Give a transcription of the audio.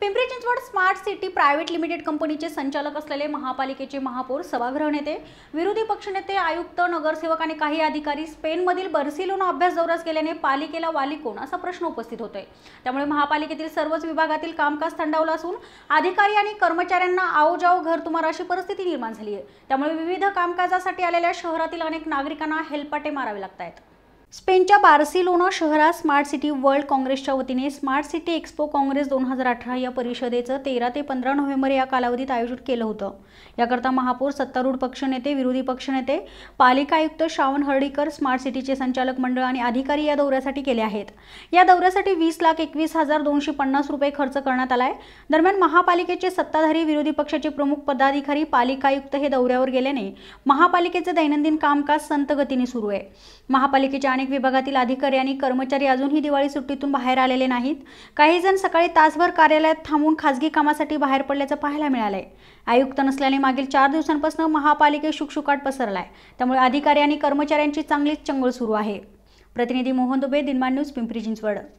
Pimpri Chinchwad smart city private limited कंपनीचे संचालक असलेले महापालिकेचे महापौर सभागृह नेते विरोधी पक्षनेते आयुक्त नगरसेवक आणि काही अधिकारी स्पेनमधील बर्सिलोना अभ्यास दौऱ्यास गेल्याने पालिकेला वाली कोण असा प्रश्न उपस्थित होतोय त्यामुळे महापालिकेतील सर्वच विभागातील कामकाज थंडावलं असून अधिकारी आणि कर्मचाऱ्यांना आओ जाओ घर तुम्हाला अशी परिस्थिती निर्माण झाली आहे त्यामुळे विविध कामकाजासाठी आलेल्या शहरातील अनेक नागरिकांना हेलपाटे मारावे लागत आहेत स्पेनच्या बार्सिलोना शहरात स्मार्ट सिटी वर्ल्ड काँग्रेसच्या वतीने स्मार्ट सिटी एक्स्पो काँग्रेस दोन हजार अठरा या परिषदेचं तेरा ते पंधरा नोव्हेंबर या कालावधीत आयोजित केलं होतं याकरता महापौर सत्तारूढ पक्षनेते विरोधी पक्षनेते पालिका आयुक्त श्रावण हर्डीकर स्मार्ट सिटीचे संचालक मंडळ आणि अधिकारी या दौऱ्यासाठी केले आहेत या दौऱ्यासाठी वीस लाख एकवीस हजार दोनशे पन्नास रुपये खर्च करण्यात आलाय दरम्यान महापालिकेचे सत्ताधारी विरोधी पक्षाचे प्रमुख पदाधिकारी पालिका आयुक्त हे दौऱ्यावर गेल्याने महापालिकेचे दैनंदिन कामकाज संत गतीने सुरू आहे महापालिकेच्या अनेक विभागातील अधिकारी आणि कर्मचारी अजूनही दिवाळी सुट्टीतून बाहेर आलेले नाहीत काही जण सकाळी तासभर कार्यालयात थांबून खासगी कामासाठी बाहेर पडल्याचं पाहायला मिळालंय आयुक्त नसल्याने मागील चार दिवसांपासून महापालिकेत शुकशुकाट पसरलाय त्यामुळे अधिकारी आणि कर्मचाऱ्यांची चांगलीच चंगळ सुरू आहे प्रतिनिधी मोहन दुबे दिनमान न्यूज पिंपरी चिंचवड